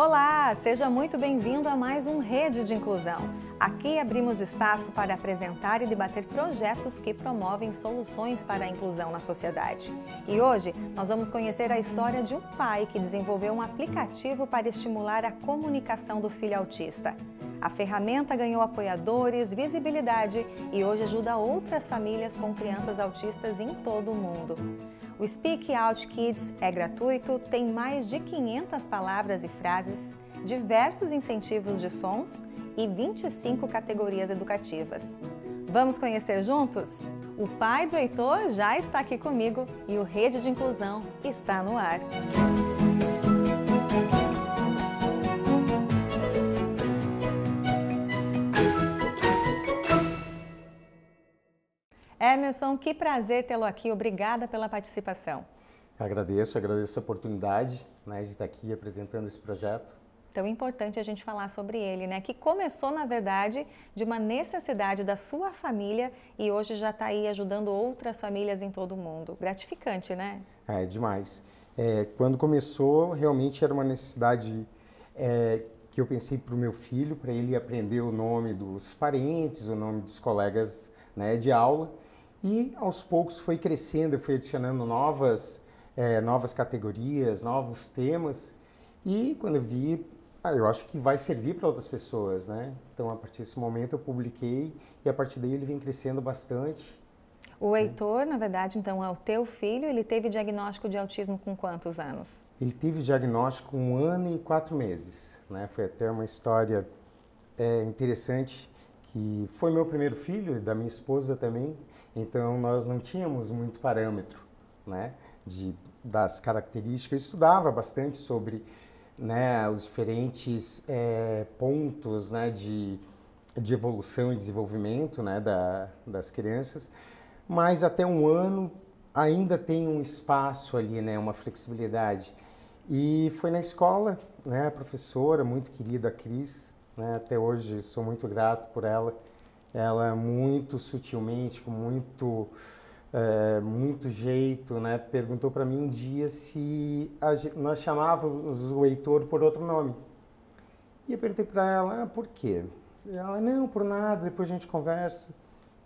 Olá, seja muito bem-vindo a mais um Rede de Inclusão. Aqui abrimos espaço para apresentar e debater projetos que promovem soluções para a inclusão na sociedade. E hoje nós vamos conhecer a história de um pai que desenvolveu um aplicativo para estimular a comunicação do filho autista. A ferramenta ganhou apoiadores, visibilidade e hoje ajuda outras famílias com crianças autistas em todo o mundo. O Speak Out Kids é gratuito, tem mais de 500 palavras e frases, diversos incentivos de sons e 25 categorias educativas. Vamos conhecer juntos? O pai do Heitor já está aqui comigo e o Rede de Inclusão está no ar. Emerson, que prazer tê-lo aqui. Obrigada pela participação. Agradeço, agradeço a oportunidade né, de estar aqui apresentando esse projeto. Então importante a gente falar sobre ele, né? Que começou, na verdade, de uma necessidade da sua família e hoje já está aí ajudando outras famílias em todo o mundo. Gratificante, né? É, demais. É, quando começou, realmente era uma necessidade é, que eu pensei para o meu filho, para ele aprender o nome dos parentes, o nome dos colegas né, de aula. E aos poucos foi crescendo, eu fui adicionando novas, é, novas categorias, novos temas. E quando eu vi, ah, eu acho que vai servir para outras pessoas, né? Então, a partir desse momento, eu publiquei e a partir daí ele vem crescendo bastante. O Heitor, na verdade, então, é o teu filho. Ele teve diagnóstico de autismo com quantos anos? Ele teve diagnóstico um ano e quatro meses. Né? Foi até uma história é, interessante que foi meu primeiro filho, da minha esposa também. Então nós não tínhamos muito parâmetro, né, de das características. Eu estudava bastante sobre, né, os diferentes é, pontos, né, de de evolução e desenvolvimento né, da, das crianças, mas até um ano ainda tem um espaço ali, né, uma flexibilidade. E foi na escola, né, a professora muito querida, a Cris, né, até hoje sou muito grato por ela, ela é muito sutilmente, com muito, é, muito jeito, né, perguntou para mim um dia se a, nós chamávamos o Heitor por outro nome. E eu perguntei para ela, ah, por quê? E ela, não, por nada, depois a gente conversa.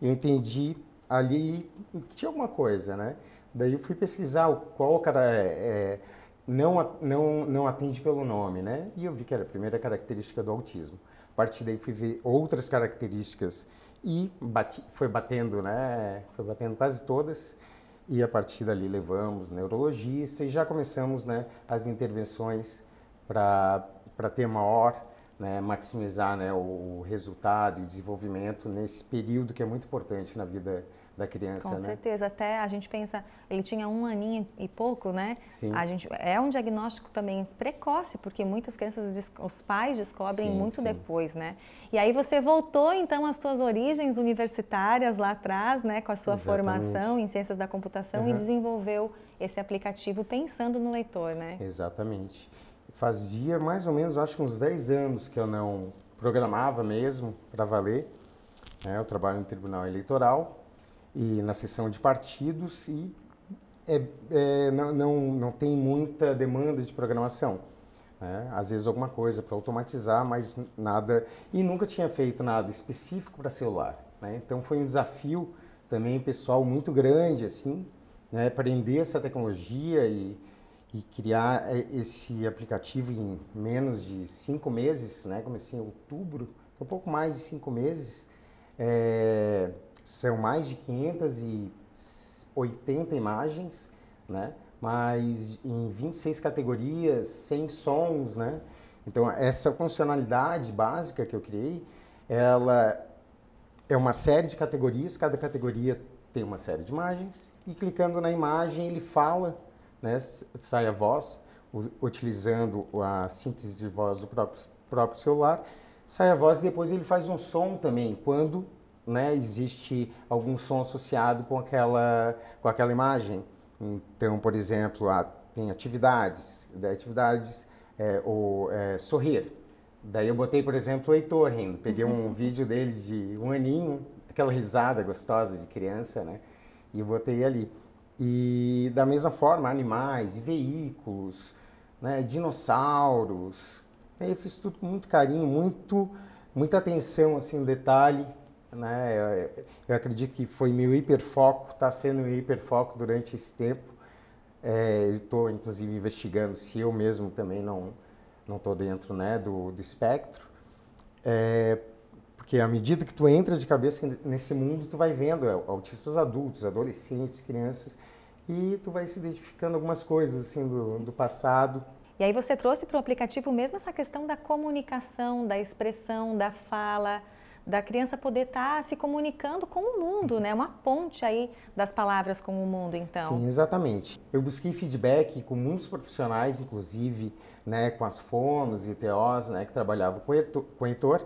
Eu entendi ali que tinha alguma coisa, né? Daí eu fui pesquisar o qual o cara é, é, não, não, não atende pelo nome, né? E eu vi que era a primeira característica do autismo partir daí fui ver outras características e bati, foi batendo, né? Foi batendo quase todas. E a partir dali levamos neurologista e já começamos né, as intervenções para ter maior, né, maximizar né, o, o resultado e o desenvolvimento nesse período que é muito importante na vida da criança. Com né? certeza, até a gente pensa, ele tinha um aninho e pouco, né? Sim. A gente, é um diagnóstico também precoce, porque muitas crianças, os pais descobrem sim, muito sim. depois, né? E aí você voltou então às suas origens universitárias lá atrás, né? Com a sua Exatamente. formação em ciências da computação uhum. e desenvolveu esse aplicativo pensando no leitor, né? Exatamente. Fazia mais ou menos, acho que uns 10 anos que eu não programava mesmo para valer. É, eu trabalho no Tribunal Eleitoral e na sessão de partidos e é, é, não, não, não, tem muita demanda de programação. Né? Às vezes alguma coisa para automatizar, mas nada. E nunca tinha feito nada específico para celular. Né? Então foi um desafio também pessoal muito grande, assim, né? aprender essa tecnologia e, e criar esse aplicativo em menos de cinco meses, né? Comecei em outubro, um então pouco mais de cinco meses. É são mais de 580 imagens, né? mas em 26 categorias, sem sons. Né? Então, essa funcionalidade básica que eu criei, ela é uma série de categorias, cada categoria tem uma série de imagens, e clicando na imagem ele fala, né, sai a voz, utilizando a síntese de voz do próprio, próprio celular, sai a voz e depois ele faz um som também, quando né, existe algum som associado com aquela, com aquela imagem. Então, por exemplo, tem atividades, daí atividades é, ou é, sorrir. Daí eu botei, por exemplo, o Heitor rindo. Peguei um uhum. vídeo dele de um aninho, aquela risada gostosa de criança, né? E botei ali. E da mesma forma, animais, veículos, né, dinossauros. eu fiz tudo com muito carinho, muito, muita atenção assim, no detalhe. Né? Eu, eu acredito que foi meu hiperfoco, está sendo meu hiperfoco durante esse tempo. É, estou, inclusive, investigando se eu mesmo também não não estou dentro né, do, do espectro. É, porque à medida que tu entra de cabeça nesse mundo, tu vai vendo é, autistas adultos, adolescentes, crianças, e tu vai se identificando algumas coisas assim do, do passado. E aí você trouxe para o aplicativo mesmo essa questão da comunicação, da expressão, da fala, da criança poder estar tá se comunicando com o mundo, né? Uma ponte aí das palavras com o mundo, então. Sim, exatamente. Eu busquei feedback com muitos profissionais, inclusive, né, com as fonos e TOs, né, que trabalhavam com o Heitor,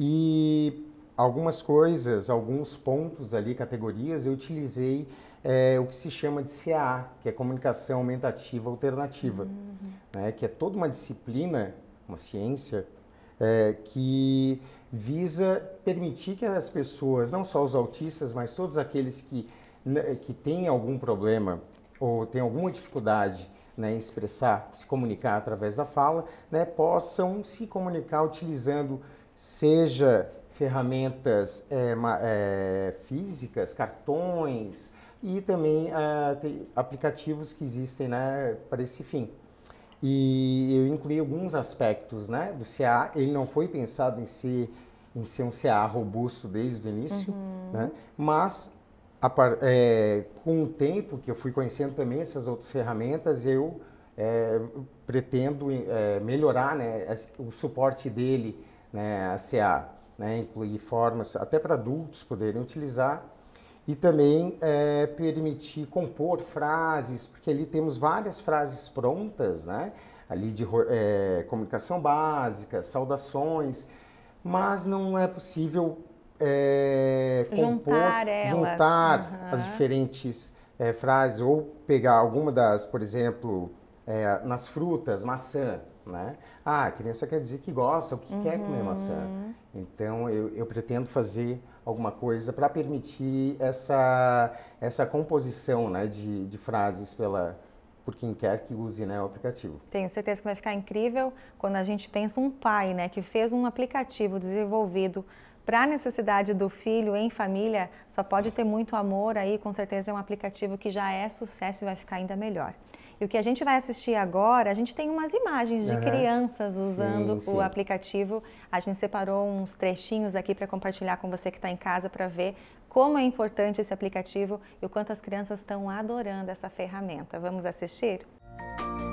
e algumas coisas, alguns pontos ali, categorias, eu utilizei é, o que se chama de CA, que é Comunicação Aumentativa Alternativa, uhum. né, que é toda uma disciplina, uma ciência, é, que visa permitir que as pessoas, não só os autistas, mas todos aqueles que, né, que têm algum problema ou têm alguma dificuldade né, em expressar, se comunicar através da fala, né, possam se comunicar utilizando, seja ferramentas é, é, físicas, cartões e também é, aplicativos que existem né, para esse fim e eu incluí alguns aspectos né, do CA. Ele não foi pensado em ser, em ser um CA robusto desde o início, uhum. né? mas a, é, com o tempo que eu fui conhecendo também essas outras ferramentas, eu é, pretendo é, melhorar né, o suporte dele né, a CA, né, incluir formas até para adultos poderem utilizar e também é, permitir compor frases, porque ali temos várias frases prontas, né? Ali de é, comunicação básica, saudações, mas não é possível é, compor, juntar, elas. juntar uhum. as diferentes é, frases ou pegar alguma das, por exemplo, é, nas frutas, maçã, né? Ah, a criança quer dizer que gosta, o que uhum. quer comer uhum. maçã. Então, eu, eu pretendo fazer alguma coisa para permitir essa, essa composição né, de, de frases pela, por quem quer que use né, o aplicativo. Tenho certeza que vai ficar incrível quando a gente pensa um pai né, que fez um aplicativo desenvolvido para a necessidade do filho em família, só pode ter muito amor aí, com certeza é um aplicativo que já é sucesso e vai ficar ainda melhor. E o que a gente vai assistir agora, a gente tem umas imagens de uhum. crianças usando sim, sim. o aplicativo. A gente separou uns trechinhos aqui para compartilhar com você que está em casa para ver como é importante esse aplicativo e o quanto as crianças estão adorando essa ferramenta. Vamos assistir? Música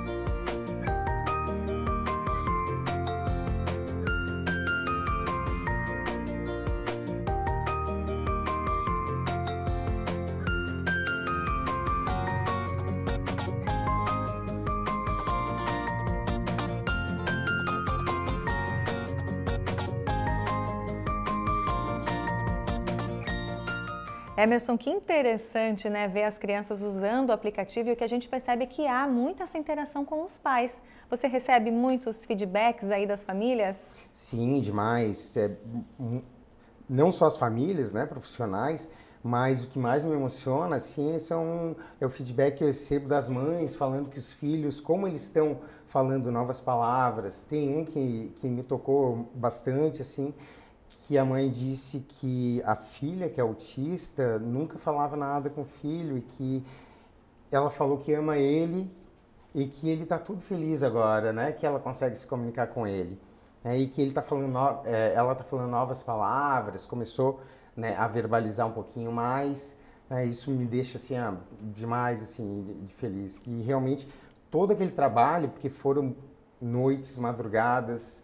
Emerson, que interessante, né, ver as crianças usando o aplicativo e o que a gente percebe é que há muita essa interação com os pais. Você recebe muitos feedbacks aí das famílias? Sim, demais. É, não só as famílias, né, profissionais, mas o que mais me emociona, assim, são, é o feedback que eu recebo das mães falando que os filhos, como eles estão falando novas palavras. Tem um que, que me tocou bastante, assim, que a mãe disse que a filha, que é autista, nunca falava nada com o filho e que ela falou que ama ele e que ele está tudo feliz agora, né? Que ela consegue se comunicar com ele. Né? E que ele tá falando no... É, ela está falando novas palavras, começou né, a verbalizar um pouquinho mais. Né? Isso me deixa assim, ah, demais assim, de feliz. E realmente todo aquele trabalho, porque foram noites, madrugadas,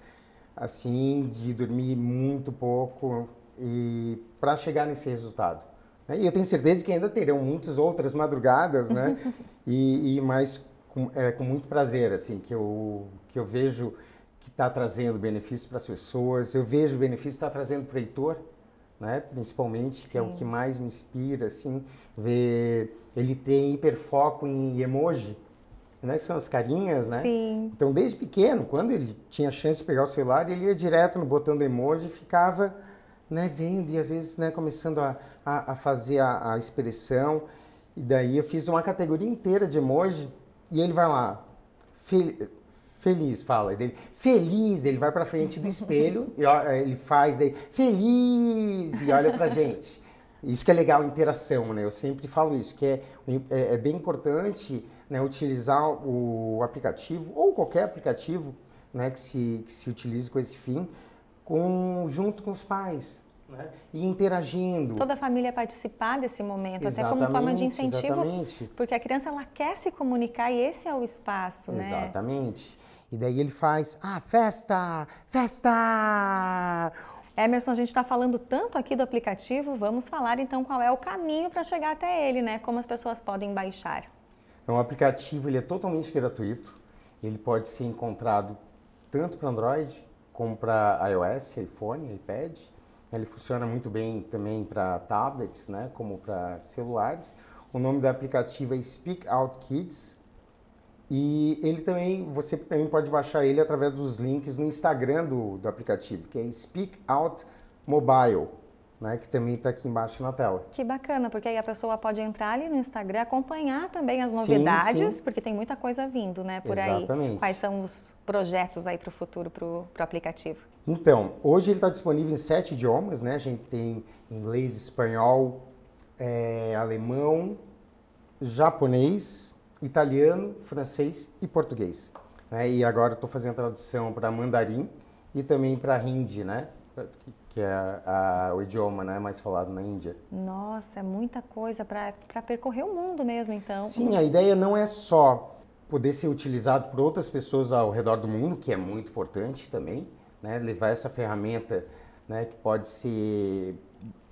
assim, de dormir muito pouco e para chegar nesse resultado. Né? E eu tenho certeza que ainda terão muitas outras madrugadas, né? e, e mais com, é, com muito prazer, assim, que eu, que eu vejo que está trazendo benefício para as pessoas, eu vejo o benefício que está trazendo para o Heitor, né? principalmente, Sim. que é o que mais me inspira, assim, ver... Ele tem hiperfoco em emoji, né, são as carinhas, né? Sim. Então, desde pequeno, quando ele tinha chance de pegar o celular, ele ia direto no botão do emoji e ficava né, vendo e às vezes né, começando a, a, a fazer a, a, expressão. E daí eu fiz uma categoria inteira de emoji e ele vai lá, fel feliz, fala dele, feliz, ele vai para frente do espelho e ó, é, ele faz daí, feliz, e olha para gente. Isso que é legal, interação, né? Eu sempre falo isso, que é, é, é bem importante né, utilizar o aplicativo ou qualquer aplicativo né, que, se, que se utilize com esse fim, com, junto com os pais, né? e interagindo. Toda a família participar desse momento, exatamente, até como forma de incentivo, exatamente. porque a criança ela quer se comunicar e esse é o espaço, exatamente. né? Exatamente. E daí ele faz, ah, festa, festa! Emerson, a gente está falando tanto aqui do aplicativo, vamos falar então qual é o caminho para chegar até ele, né? Como as pessoas podem baixar. É um aplicativo, ele é totalmente gratuito. Ele pode ser encontrado tanto para Android como para iOS, iPhone, iPad. Ele funciona muito bem também para tablets, né, como para celulares. O nome do aplicativo é Speak Out Kids. E ele também, você também pode baixar ele através dos links no Instagram do, do aplicativo, que é Speak Out Mobile né, que também está aqui embaixo na tela. Que bacana, porque aí a pessoa pode entrar ali no Instagram, acompanhar também as novidades, sim, sim. porque tem muita coisa vindo, né, por Exatamente. aí. Quais são os projetos aí para o futuro, para o aplicativo? Então, hoje ele está disponível em sete idiomas, né? A gente tem inglês, espanhol, é, alemão, japonês, italiano, francês e português. Né? E agora estou fazendo tradução para mandarim e também para hindi, né? que é a, o idioma né, mais falado na Índia. Nossa, é muita coisa para percorrer o mundo mesmo, então. Sim, a ideia não é só poder ser utilizado por outras pessoas ao redor do mundo, que é muito importante também, né, levar essa ferramenta né, que pode ser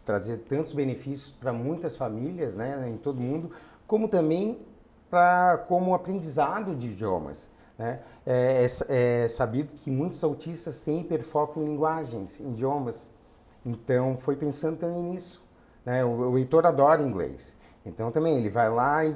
trazer tantos benefícios para muitas famílias né, em todo mundo, como também para como aprendizado de idiomas. Né? É, é, é, sabido que muitos autistas têm hiperfoco em linguagens, em idiomas. Então, foi pensando também nisso. Né? O, o Heitor adora inglês. Então, também, ele vai lá e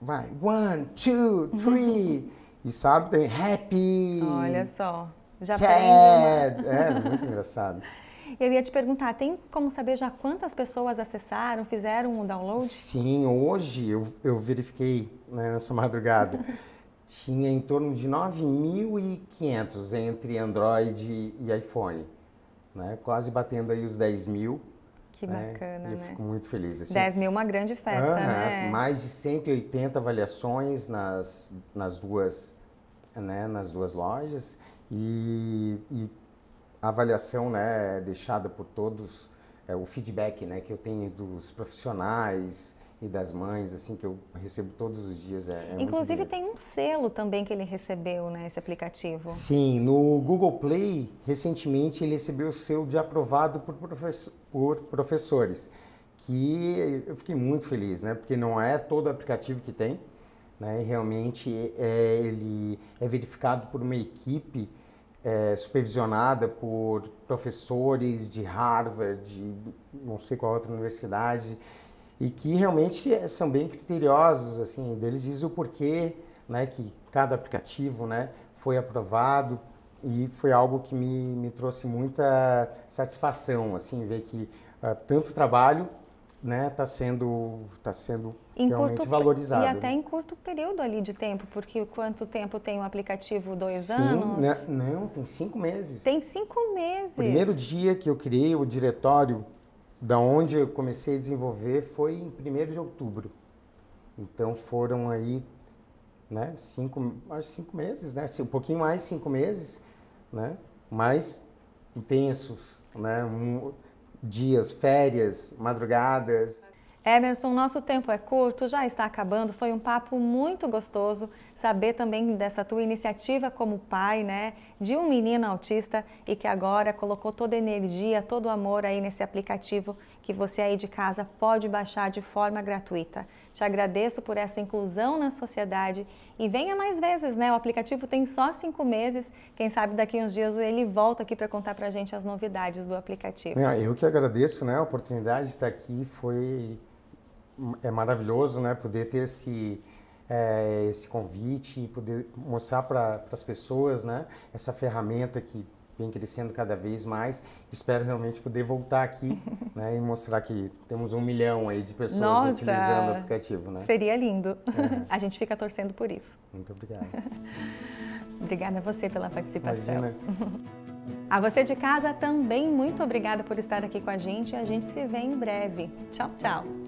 vai, one, two, three. e sabe também, happy. Olha só, já sad. aprende. É, muito engraçado. Eu ia te perguntar, tem como saber já quantas pessoas acessaram, fizeram o um download? Sim, hoje eu, eu verifiquei né, nessa madrugada. tinha em torno de 9.500 entre Android e iPhone, né? quase batendo aí os 10 mil. Que né? bacana, Eu né? fico muito feliz. Assim, 10 mil, é uma grande festa, uh -huh, né? Mais de 180 avaliações nas, nas, duas, né, nas duas lojas e, e a avaliação né, é deixada por todos, é, o feedback né, que eu tenho dos profissionais, e das mães, assim, que eu recebo todos os dias. É, é Inclusive tem um selo também que ele recebeu, né, aplicativo. Sim, no Google Play, recentemente, ele recebeu o selo de aprovado por, professor, por professores, que eu fiquei muito feliz, né, porque não é todo aplicativo que tem, né, e realmente é, ele é verificado por uma equipe é, supervisionada por professores de Harvard, de não sei qual outra universidade, e que realmente é, são bem criteriosos, assim, eles dizem o porquê, né, que cada aplicativo, né, foi aprovado e foi algo que me, me trouxe muita satisfação, assim, ver que uh, tanto trabalho, né, está sendo, tá sendo em realmente curto, valorizado. E né. até em curto período ali de tempo, porque quanto tempo tem um aplicativo? Dois Sim, anos? Né, não, tem cinco meses. Tem cinco meses. primeiro dia que eu criei o diretório da onde eu comecei a desenvolver foi em 1 de outubro. Então foram aí, né, cinco, mais cinco meses, né, um pouquinho mais cinco meses, né, mais intensos, né, um, dias, férias, madrugadas. Emerson, nosso tempo é curto, já está acabando. Foi um papo muito gostoso saber também dessa tua iniciativa como pai, né, de um menino autista e que agora colocou toda a energia, todo o amor aí nesse aplicativo que você aí de casa pode baixar de forma gratuita. Te agradeço por essa inclusão na sociedade e venha mais vezes, né? O aplicativo tem só cinco meses. Quem sabe daqui uns dias ele volta aqui para contar para gente as novidades do aplicativo. É, eu que agradeço, né? A oportunidade de estar aqui foi é maravilhoso, né? Poder ter esse é, esse convite e poder mostrar para as pessoas, né? Essa ferramenta que vem crescendo cada vez mais. Espero realmente poder voltar aqui né, e mostrar que temos um milhão aí de pessoas Nossa, utilizando o aplicativo. Né? Seria lindo. É. A gente fica torcendo por isso. Muito obrigado. obrigada a você pela participação. Imagina. A você de casa também, muito obrigada por estar aqui com a gente. A gente se vê em breve. Tchau, tchau.